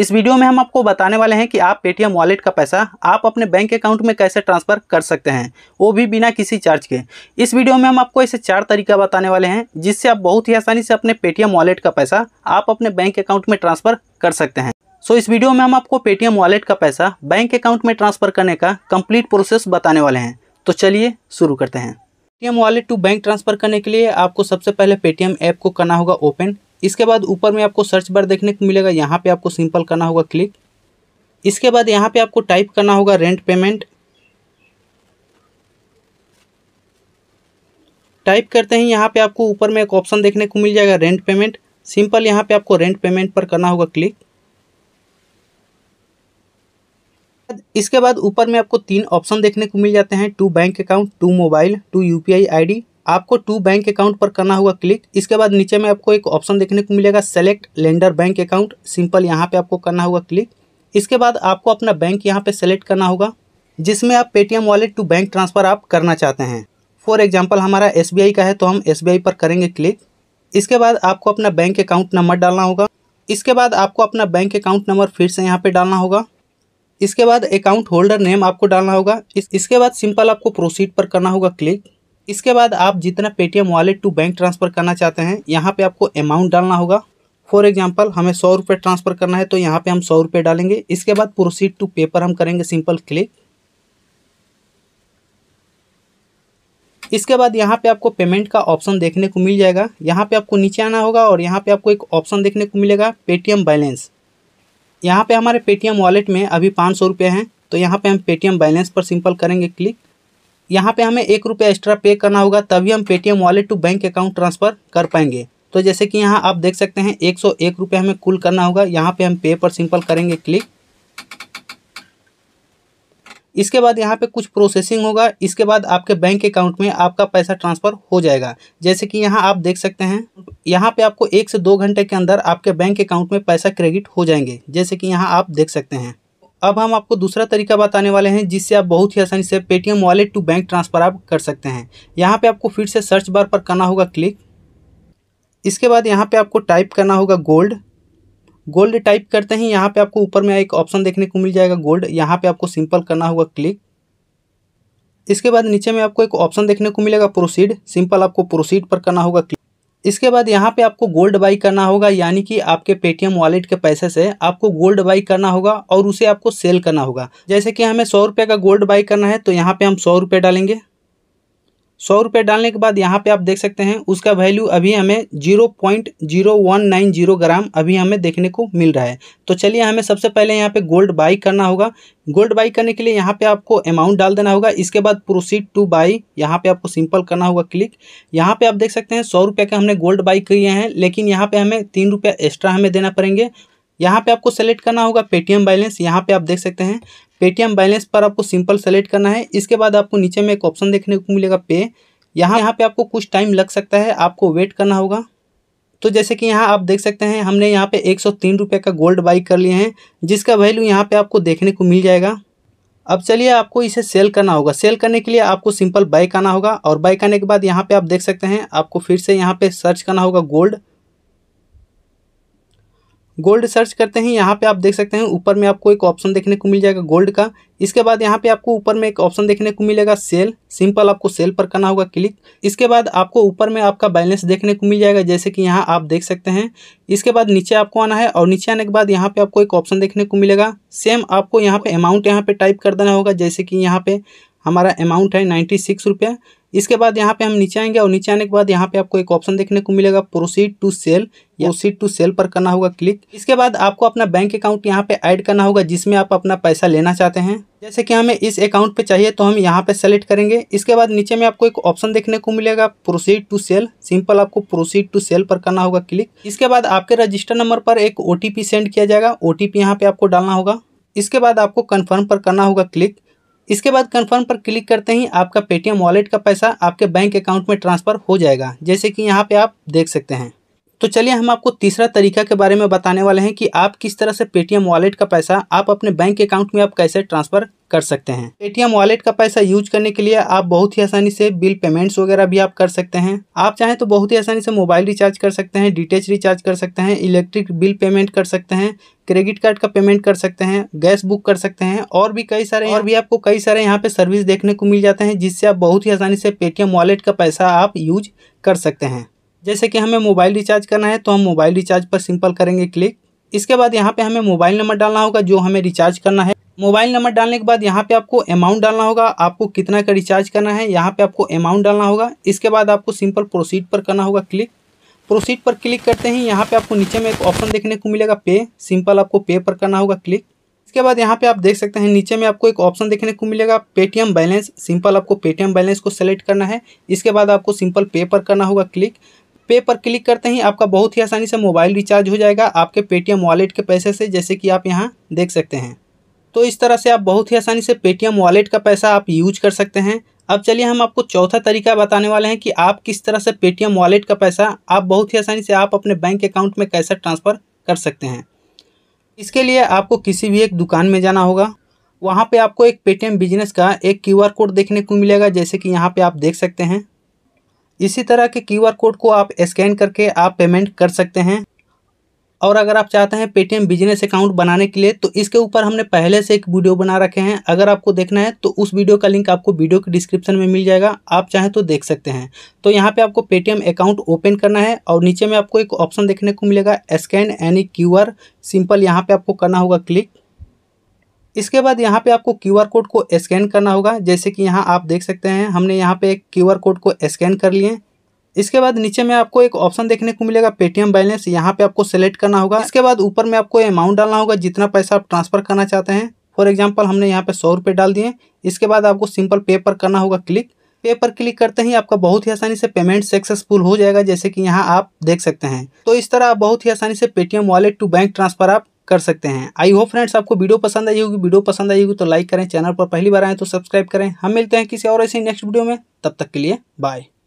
इस वीडियो में हम आपको बताने वाले हैं कि आप पेटीएम वॉलेट का पैसा आप अपने बैंक अकाउंट में कैसे ट्रांसफ़र कर सकते हैं वो भी बिना किसी चार्ज के इस वीडियो में हम आपको ऐसे चार तरीका बताने वाले हैं जिससे आप बहुत ही आसानी से अपने पेटीएम वॉलेट का पैसा आप अपने बैंक अकाउंट में ट्रांसफ़र कर सकते हैं सो इस वीडियो में हम आपको पेटीएम वॉलेट का पैसा बैंक अकाउंट में ट्रांसफ़र करने का कंप्लीट प्रोसेस बताने वाले हैं तो चलिए शुरू करते हैं Paytm wallet to bank transfer करने के लिए आपको सबसे पहले पेटीएम ऐप को करना होगा ओपन इसके बाद ऊपर में आपको सर्च बार देखने को मिलेगा यहाँ पे आपको सिंपल करना होगा क्लिक इसके बाद यहाँ पे आपको टाइप करना होगा रेंट पेमेंट टाइप करते ही यहाँ पे आपको ऊपर में एक ऑप्शन देखने को मिल जाएगा रेंट पेमेंट सिंपल यहाँ पे आपको रेंट पेमेंट पर करना होगा क्लिक इसके बाद ऊपर में आपको तीन ऑप्शन देखने को मिल जाते हैं to bank account to mobile to UPI ID आपको टू बैंक अकाउंट पर करना होगा क्लिक इसके बाद नीचे में आपको एक ऑप्शन देखने को मिलेगा select lender bank account simple यहाँ पे आपको करना होगा क्लिक इसके बाद आपको अपना बैंक यहाँ पे सेलेक्ट करना होगा जिसमें आप Paytm wallet to bank transfer आप करना चाहते हैं फॉर एग्जाम्पल हमारा एस का है तो हम एस पर करेंगे क्लिक इसके बाद आपको अपना बैंक अकाउंट नंबर डालना होगा इसके बाद आपको अपना बैंक अकाउंट नंबर फिर से यहाँ पर डालना होगा इसके बाद अकाउंट होल्डर नेम आपको डालना होगा इस, इसके बाद सिंपल आपको प्रोसीड पर करना होगा क्लिक इसके बाद आप जितना Paytm wallet to bank transfer करना चाहते हैं यहाँ पे आपको अमाउंट डालना होगा फॉर एग्जाम्पल हमें सौ रुपये ट्रांसफ़र करना है तो यहाँ पे हम सौ रुपये डालेंगे इसके बाद प्रोसीड टू पे पर हम करेंगे सिंपल क्लिक इसके बाद यहाँ पे आपको पेमेंट का ऑप्शन देखने को मिल जाएगा यहाँ पे आपको नीचे आना होगा और यहाँ पे आपको एक ऑप्शन देखने को मिलेगा पेटीएम बैलेंस यहाँ पर हमारे पेटीएम वॉलेट में अभी पाँच सौ रुपये हैं तो यहाँ पर हम पेटीएम बैलेंस पर सिंपल करेंगे क्लिक यहाँ पे हमें एक रुपया एक्स्ट्रा पे करना होगा तभी हम Paytm wallet to bank account transfer कर पाएंगे तो जैसे कि यहाँ आप देख सकते हैं एक सौ एक रुपये हमें कुल करना होगा यहाँ पे हम पे पर सिंपल करेंगे क्लिक इसके बाद यहाँ पे कुछ प्रोसेसिंग होगा इसके बाद आपके बैंक अकाउंट में आपका पैसा ट्रांसफ़र हो जाएगा जैसे कि यहाँ आप देख सकते हैं यहाँ पे आपको एक से दो घंटे के अंदर आपके बैंक अकाउंट में पैसा क्रेडिट हो जाएंगे जैसे कि यहाँ आप देख सकते हैं अब हम आपको दूसरा तरीका बताने वाले हैं जिससे आप बहुत ही आसानी से Paytm wallet to bank transfer आप कर सकते हैं यहाँ पे आपको फिर से सर्च बार पर करना होगा क्लिक इसके बाद यहाँ पे आपको टाइप करना होगा गोल्ड गोल्ड टाइप करते ही यहाँ पे आपको ऊपर में एक ऑप्शन देखने को मिल जाएगा गोल्ड यहाँ पर आपको सिंपल करना होगा क्लिक इसके बाद नीचे में आपको एक ऑप्शन देखने को मिलेगा प्रोसीड सिंपल आपको प्रोसीड पर करना होगा क्लिक इसके बाद यहाँ पे आपको गोल्ड बाई करना होगा यानी कि आपके पेटीएम वॉलेट के पैसे से आपको गोल्ड बाई करना होगा और उसे आपको सेल करना होगा जैसे कि हमें सौ रुपये का गोल्ड बाई करना है तो यहाँ पे हम सौ रुपये डालेंगे सौ रुपये डालने के बाद यहाँ पे आप देख सकते हैं उसका वैल्यू अभी हमें zero point zero one nine zero gram अभी हमें देखने को मिल रहा है तो चलिए हमें सबसे पहले यहाँ पे गोल्ड बाई करना होगा गोल्ड बाई करने के लिए यहाँ पे आपको अमाउंट डाल देना होगा इसके बाद प्रोसीड टू बाई यहाँ पे आपको सिंपल करना होगा क्लिक यहाँ पे आप देख सकते हैं सौ रुपये का हमने गोल्ड बाई किए हैं लेकिन यहाँ पे हमें तीन रुपया एक्स्ट्रा हमें देना पड़ेंगे यहाँ पे आपको सेलेक्ट करना होगा पेटीएम बैलेंस यहाँ पे आप देख सकते हैं पेटीएम बैलेंस पर आपको सिंपल सेलेक्ट करना है इसके बाद आपको नीचे में एक ऑप्शन देखने को मिलेगा पे यहाँ यहाँ पे आपको कुछ टाइम लग सकता है आपको वेट करना होगा तो जैसे कि यहाँ आप देख सकते हैं हमने यहाँ पे एक सौ का गोल्ड बाई कर लिए हैं जिसका वैल्यू यहाँ पर आपको देखने को मिल जाएगा अब चलिए आपको इसे सेल करना होगा सेल करने के लिए आपको सिंपल बाइक आना होगा और बाइक आने के बाद यहाँ पे आप देख सकते हैं आपको फिर से यहाँ पे सर्च करना होगा गोल्ड गोल्ड सर्च करते हैं यहाँ पे आप देख सकते हैं ऊपर में आपको एक ऑप्शन देखने को मिल जाएगा गोल्ड का इसके बाद यहाँ पे आपको ऊपर में एक ऑप्शन देखने को मिलेगा सेल सिंपल आपको सेल पर करना होगा क्लिक इसके बाद आपको ऊपर में आपका बैलेंस देखने को मिल जाएगा जैसे कि यहाँ आप देख सकते हैं इसके बाद नीचे आपको आना है और नीचे आने के बाद यहाँ पे आपको एक ऑप्शन देखने को मिलेगा सेम आपको यहाँ पे अमाउंट यहाँ पे टाइप कर देना होगा जैसे कि यहाँ पे हमारा अमाउंट है नाइन्टी सिक्स रुपया इसके बाद यहाँ पे हम नीचे आएंगे और नीचे आने के बाद यहाँ पे आपको एक ऑप्शन देखने को मिलेगा प्रोसीड टू सेल या प्रोसीड टू सेल पर करना होगा क्लिक इसके बाद आपको अपना बैंक अकाउंट यहाँ पे ऐड करना होगा जिसमें आप अपना पैसा लेना चाहते हैं जैसे कि हमें इस अकाउंट पे चाहिए तो हम यहाँ पे सेलेक्ट करेंगे इसके बाद नीचे में आपको एक ऑप्शन देखने को मिलेगा प्रोसीड टू सेल सिंपल आपको प्रोसीड टू सेल पर करना होगा क्लिक इसके बाद आपके रजिस्टर नंबर पर एक ओ सेंड किया जाएगा ओ टी यहाँ पे आपको डालना होगा इसके बाद आपको कन्फर्म पर करना होगा क्लिक इसके बाद कन्फर्म पर क्लिक करते ही आपका पेटीएम वॉलेट का पैसा आपके बैंक अकाउंट में ट्रांसफ़र हो जाएगा जैसे कि यहाँ पे आप देख सकते हैं तो चलिए हम आपको तीसरा तरीका के बारे में बताने वाले हैं कि आप किस तरह से पेटीएम वॉलेट का पैसा आप अपने बैंक अकाउंट में आप कैसे ट्रांसफ़र कर सकते हैं पेटीएम वॉलेट का पैसा यूज करने के लिए आप बहुत ही आसानी से बिल पेमेंट्स वगैरह भी आप कर सकते हैं आप चाहें तो बहुत ही आसानी से मोबाइल रिचार्ज कर सकते हैं डीटेच रिचार्ज कर सकते हैं इलेक्ट्रिक बिल पेमेंट कर सकते हैं क्रेडिट कार्ड का पेमेंट कर सकते हैं गैस बुक कर सकते हैं और भी कई सारे और भी आपको कई सारे यहाँ पे सर्विस देखने को मिल जाते हैं जिससे आप बहुत ही आसानी से पेटीएम वॉलेट का पैसा आप यूज कर सकते हैं जैसे कि हमें मोबाइल रिचार्ज करना है तो हम मोबाइल रिचार्ज पर सिंपल करेंगे क्लिक इसके बाद यहाँ पे हमें मोबाइल नंबर डालना होगा जो हमें रिचार्ज करना है मोबाइल नंबर डालने के बाद यहाँ पे आपको अमाउंट डालना होगा आपको कितना का रिचार्ज करना है यहाँ पे आपको अमाउंट डालना होगा इसके बाद आपको सिंपल प्रोसीड पर करना होगा क्लिक प्रोसीड पर क्लिक करते ही यहाँ पे आपको नीचे में एक ऑप्शन देखने को मिलेगा पे सिंपल आपको पे पर करना होगा क्लिक इसके बाद यहाँ पे आप देख सकते हैं नीचे में आपको एक ऑप्शन देखने को मिलेगा पेटीएम बैलेंस सिंपल आपको पेटीएम बैलेंस को सेलेक्ट करना है इसके बाद आपको सिंपल पे पर करना होगा क्लिक पे पर क्लिक करते ही आपका बहुत ही आसानी से मोबाइल रिचार्ज हो जाएगा आपके पेटीएम वॉलेट के पैसे से जैसे कि आप यहाँ देख सकते हैं तो इस तरह से आप बहुत ही आसानी से पेटीएम वॉलेट का पैसा आप यूज कर सकते हैं अब चलिए हम आपको चौथा तरीका बताने वाले हैं कि आप किस तरह से पेटीएम वॉलेट का पैसा आप बहुत ही आसानी से आप अपने बैंक अकाउंट में कैसे ट्रांसफ़र कर सकते हैं इसके लिए आपको किसी भी एक दुकान में जाना होगा वहाँ पे आपको एक पेटीएम बिजनेस का एक क्यूआर कोड देखने को मिलेगा जैसे कि यहाँ पे आप देख सकते हैं इसी तरह के क्यूआर कोड को आप स्कैन करके आप पेमेंट कर सकते हैं और अगर आप चाहते हैं पेटीएम बिजनेस अकाउंट बनाने के लिए तो इसके ऊपर हमने पहले से एक वीडियो बना रखे हैं अगर आपको देखना है तो उस वीडियो का लिंक आपको वीडियो के डिस्क्रिप्शन में मिल जाएगा आप चाहें तो देख सकते हैं तो यहाँ पे आपको पेटीएम अकाउंट ओपन करना है और नीचे में आपको एक ऑप्शन देखने को मिलेगा स्कैन एनी क्यू सिंपल यहाँ पर आपको करना होगा क्लिक इसके बाद यहाँ पे आपको क्यू कोड को स्कैन करना होगा जैसे कि यहाँ आप देख सकते हैं हमने यहाँ पे एक क्यू कोड को स्कैन कर लिए इसके बाद नीचे में आपको एक ऑप्शन देखने को मिलेगा पेटीएम बैलेंस यहाँ पे आपको सेलेक्ट करना होगा इसके बाद ऊपर में आपको अमाउंट डालना होगा जितना पैसा आप ट्रांसफर करना चाहते हैं फॉर एग्जाम्पल हमने यहाँ पे सौ रुपये डाल दिए इसके बाद आपको सिंपल पे पर करना होगा क्लिक पे पर क्लिक करते ही आपका बहुत ही आसानी से पेमेंट सक्सेसफुल हो जाएगा जैसे कि यहाँ आप देख सकते हैं तो इस तरह आप बहुत ही आसानी से Paytm wallet to bank transfer आप कर सकते हैं आई होप फ्रेंड्स आपको वीडियो पसंद आई होगी वीडियो पसंद आई होगी तो लाइक करें चैनल पर पहली बार आए तो सब्सक्राइब करें हम मिलते हैं किसी और ऐसे नेक्स्ट वीडियो में तब तक के लिए बाय